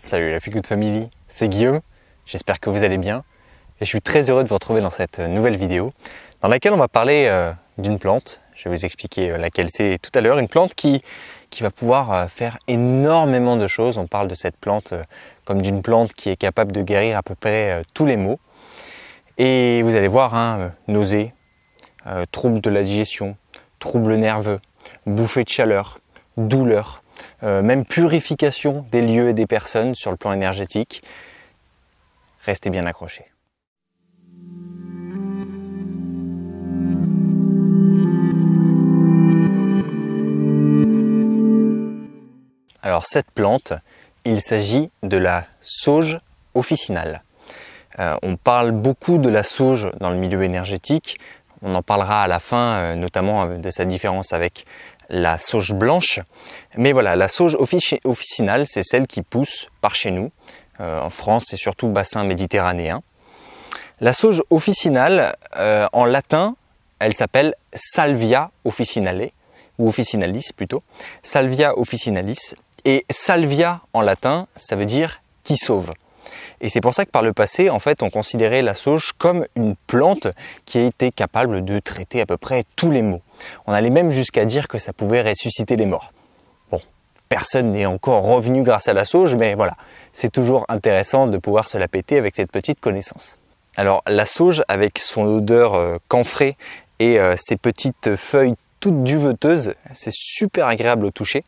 Salut la de Family, c'est Guillaume, j'espère que vous allez bien et je suis très heureux de vous retrouver dans cette euh, nouvelle vidéo dans laquelle on va parler euh, d'une plante, je vais vous expliquer euh, laquelle c'est tout à l'heure, une plante qui, va pouvoir faire énormément de choses, on parle de cette plante comme d'une plante qui est capable de guérir à peu près tous les maux et vous allez voir, hein, nausées, troubles de la digestion, troubles nerveux, bouffées de chaleur, douleurs, euh, même purification des lieux et des personnes sur le plan énergétique. Restez bien accrochés. Alors cette plante, il s'agit de la sauge officinale. Euh, on parle beaucoup de la sauge dans le milieu énergétique. On en parlera à la fin, euh, notamment de sa différence avec la sauge blanche. Mais voilà, la sauge officinale, c'est celle qui pousse par chez nous. Euh, en France, et surtout bassin méditerranéen. La sauge officinale, euh, en latin, elle s'appelle Salvia officinale, ou officinalis plutôt. Salvia officinalis. Et salvia en latin, ça veut dire qui sauve. Et c'est pour ça que par le passé, en fait, on considérait la sauge comme une plante qui était capable de traiter à peu près tous les maux. On allait même jusqu'à dire que ça pouvait ressusciter les morts. Bon, personne n'est encore revenu grâce à la sauge, mais voilà, c'est toujours intéressant de pouvoir se la péter avec cette petite connaissance. Alors la sauge, avec son odeur euh, camfrée et euh, ses petites feuilles toutes duveteuses, c'est super agréable au toucher,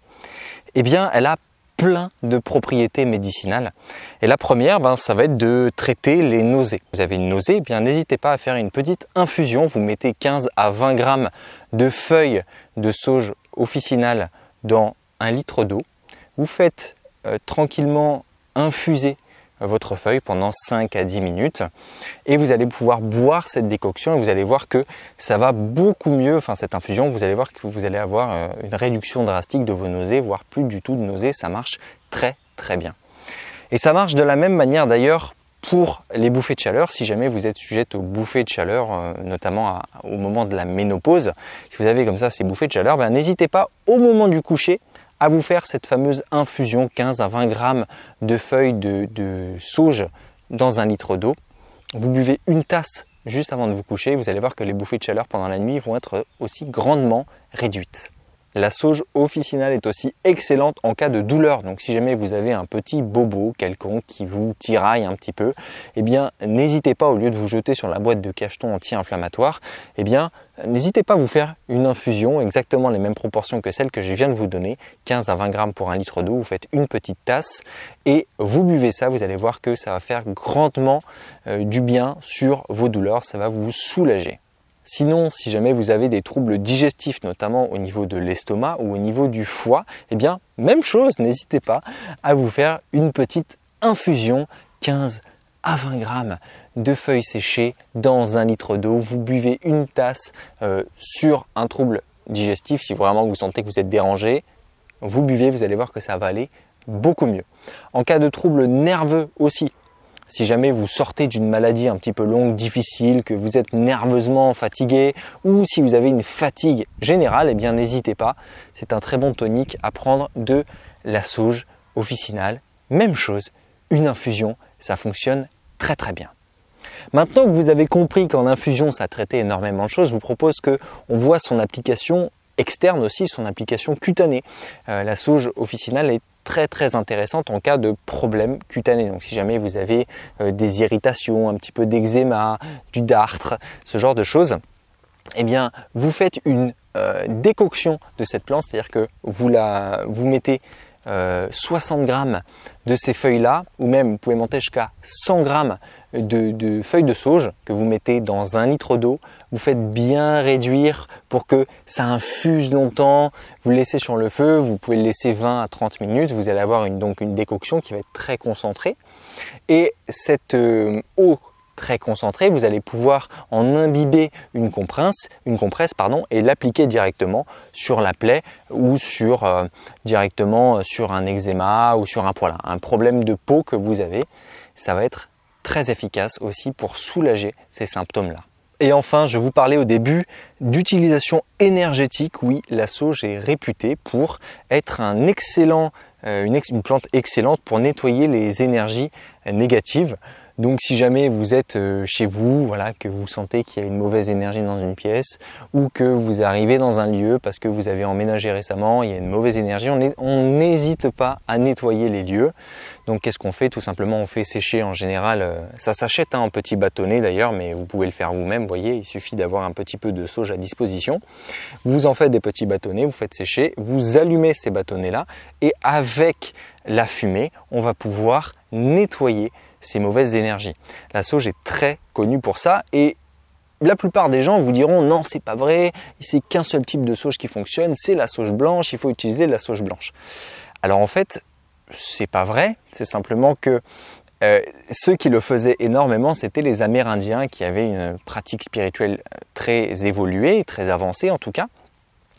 eh bien elle a plein de propriétés médicinales. Et la première, ben, ça va être de traiter les nausées. Vous avez une nausée, eh bien n'hésitez pas à faire une petite infusion. Vous mettez 15 à 20 grammes de feuilles de sauge officinale dans un litre d'eau. Vous faites euh, tranquillement infuser votre feuille pendant 5 à 10 minutes et vous allez pouvoir boire cette décoction et vous allez voir que ça va beaucoup mieux, enfin cette infusion, vous allez voir que vous allez avoir euh, une réduction drastique de vos nausées, voire plus du tout de nausées, ça marche très très bien. Et ça marche de la même manière d'ailleurs pour les bouffées de chaleur, si jamais vous êtes sujette aux bouffées de chaleur, euh, notamment au moment de la ménopause, si vous avez comme ça ces bouffées de chaleur, ben, n'hésitez pas au moment du coucher à vous faire cette fameuse infusion 15 à 20 grammes de feuilles de, de sauge dans un litre d'eau. Vous buvez une tasse juste avant de vous coucher, vous allez voir que les bouffées de chaleur pendant la nuit vont être aussi grandement réduites. La sauge officinale est aussi excellente en cas de douleur. Donc si jamais vous avez un petit bobo quelconque qui vous tiraille un petit peu, eh bien n'hésitez pas au lieu de vous jeter sur la boîte de cacheton anti-inflammatoire, eh bien n'hésitez pas à vous faire une infusion exactement les mêmes proportions que celles que je viens de vous donner, 15 à 20 grammes pour un litre d'eau. Vous faites une petite tasse et vous buvez ça. Vous allez voir que ça va faire grandement euh, du bien sur vos douleurs. Ça va vous soulager. Sinon, si jamais vous avez des troubles digestifs, notamment au niveau de l'estomac ou au niveau du foie, eh bien, même chose, n'hésitez pas à vous faire une petite infusion 15 à 20 grammes de feuilles séchées dans un litre d'eau. Vous buvez une tasse euh, sur un trouble digestif. Si vraiment vous sentez que vous êtes dérangé, vous buvez, vous allez voir que ça va aller beaucoup mieux. En cas de trouble nerveux aussi, si jamais vous sortez d'une maladie un petit peu longue, difficile, que vous êtes nerveusement fatigué ou si vous avez une fatigue générale, eh bien n'hésitez pas. C'est un très bon tonique à prendre de la souge officinale. Même chose, une infusion, ça fonctionne très très bien. Maintenant que vous avez compris qu'en infusion ça traitait énormément de choses, je vous propose que on voit son application externe aussi son application cutanée. Euh, la sauge officinale est très très intéressante en cas de problème cutané. Donc si jamais vous avez euh, des irritations, un petit peu d'eczéma, du dartre, ce genre de choses, eh bien vous faites une euh, décoction de cette plante, c'est-à-dire que vous mettez 60 grammes de ces feuilles-là, ou même vous pouvez monter jusqu'à 100 grammes de, feuilles de sauge que vous mettez dans un litre d'eau. Vous faites bien réduire pour que ça infuse longtemps. Vous le laissez sur le feu, vous pouvez le laisser 20 à 30 minutes. Vous allez avoir une, donc une décoction qui va être très concentrée. Et cette euh, eau très concentrée, vous allez pouvoir en imbiber une compresse, une compresse pardon, et l'appliquer directement sur la plaie ou sur euh, directement sur un eczéma ou sur un poil, un problème de peau que vous avez. Ça va être très efficace aussi pour soulager ces symptômes-là. Et enfin, je vous parlais au début d'utilisation énergétique. Oui, la sauge est réputée pour être un excellent, euh, une, une plante excellente pour nettoyer les énergies négatives. Donc si jamais vous êtes euh, chez vous, voilà, que vous sentez qu'il y a une mauvaise énergie dans une pièce ou que vous arrivez dans un lieu parce que vous avez emménagé récemment, il y a une mauvaise énergie, on n'hésite pas à nettoyer les lieux. Donc qu'est-ce qu'on fait Tout simplement on fait sécher en général, euh, ça s'achète hein, en petit bâtonnet d'ailleurs, mais vous pouvez le faire vous-même, voyez, il suffit d'avoir un petit peu de sauge à disposition. Vous en faites des petits bâtonnets, vous faites sécher, vous allumez ces bâtonnets-là et avec la fumée, on va pouvoir nettoyer ces mauvaises énergies. La sauge est très connue pour ça et la plupart des gens vous diront non, c'est pas vrai, c'est qu'un seul type de sauge qui fonctionne, c'est la sauge blanche, il faut utiliser la sauge blanche. Alors en fait, c'est pas vrai, c'est simplement que euh, ceux qui le faisaient énormément, c'était les Amérindiens qui avaient une pratique spirituelle euh, très évoluée, très avancée en tout cas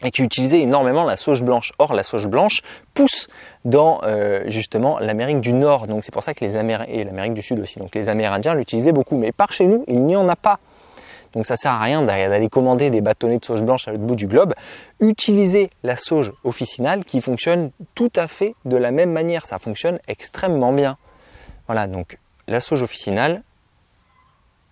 et qui utilisait énormément la sauge blanche. Or, la sauge blanche pousse dans euh, justement l'Amérique du Nord, donc c'est pour ça que les Amérindiens, et l'Amérique du Sud aussi, donc les Amérindiens l'utilisaient beaucoup, mais par chez nous, il n'y en a pas. Donc ça sert à rien d'aller commander des bâtonnets de sauge blanche à l'autre bout du globe. Utilisez la sauge officinale qui fonctionne tout à fait de la même manière. Ça fonctionne extrêmement bien. Voilà, donc la sauge officinale,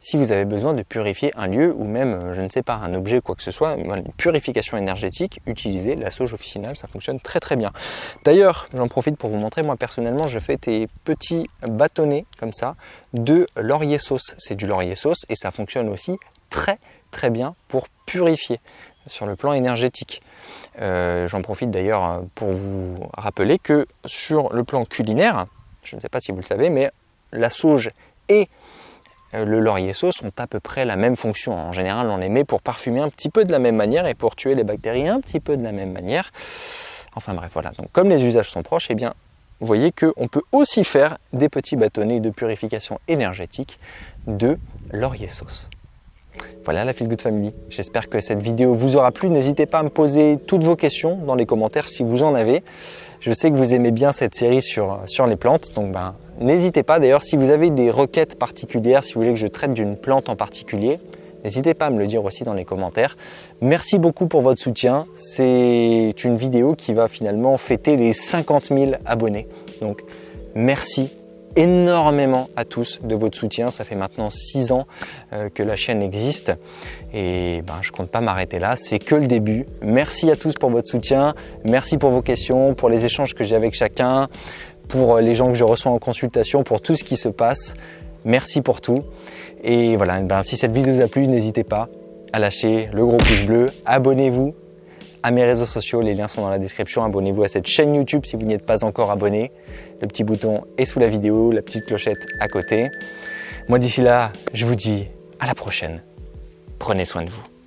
si vous avez besoin de purifier un lieu ou même, euh, je ne sais pas, un objet quoi que ce soit, une purification énergétique, utilisez la sauge officinale, ça fonctionne très très bien. D'ailleurs, j'en profite pour vous montrer, moi personnellement, je fais des petits bâtonnets comme ça de laurier sauce. C'est du laurier sauce et ça fonctionne aussi très très bien pour purifier sur le plan énergétique. Euh, j'en profite d'ailleurs euh, pour vous rappeler que sur le plan culinaire, je ne sais pas si vous le savez, mais la sauge est... Euh, le laurier sauce ont à peu près la même fonction. En général, on les met pour parfumer un petit peu de la même manière et pour tuer les bactéries un petit peu de la même manière. Enfin bref, voilà. Donc comme les usages sont proches, eh bien, vous voyez qu'on peut aussi faire des petits bâtonnets de purification énergétique de laurier sauce. Voilà la Feel Good Family. J'espère que cette vidéo vous aura plu. N'hésitez pas à me poser toutes vos questions dans les commentaires si vous en avez. Je sais que vous aimez bien cette série sur, sur les plantes, donc ben, n'hésitez pas. D'ailleurs, si vous avez des requêtes particulières, si vous voulez que je traite d'une plante en particulier, N'hésitez pas à me le dire aussi dans les commentaires. Merci beaucoup pour votre soutien. C'est une vidéo qui va finalement fêter les 50 000 abonnés. Donc merci énormément à tous de votre soutien. Ça fait maintenant six ans euh, que la chaîne existe et ben, je compte pas m'arrêter là, c'est que le début. Merci à tous pour votre soutien, merci pour vos questions, pour les échanges que j'ai avec chacun, pour euh, les gens que je reçois en consultation, pour tout ce qui se passe. Merci pour tout. Et voilà, ben, si cette vidéo vous a plu, n'hésitez pas à lâcher le gros pouce bleu, abonnez-vous à mes réseaux sociaux, les liens sont dans la description. Abonnez-vous à cette chaîne YouTube si vous n'y êtes pas encore abonné. Le petit bouton est sous la vidéo, la petite clochette à côté. Moi d'ici là, je vous dis à la prochaine. Prenez soin de vous.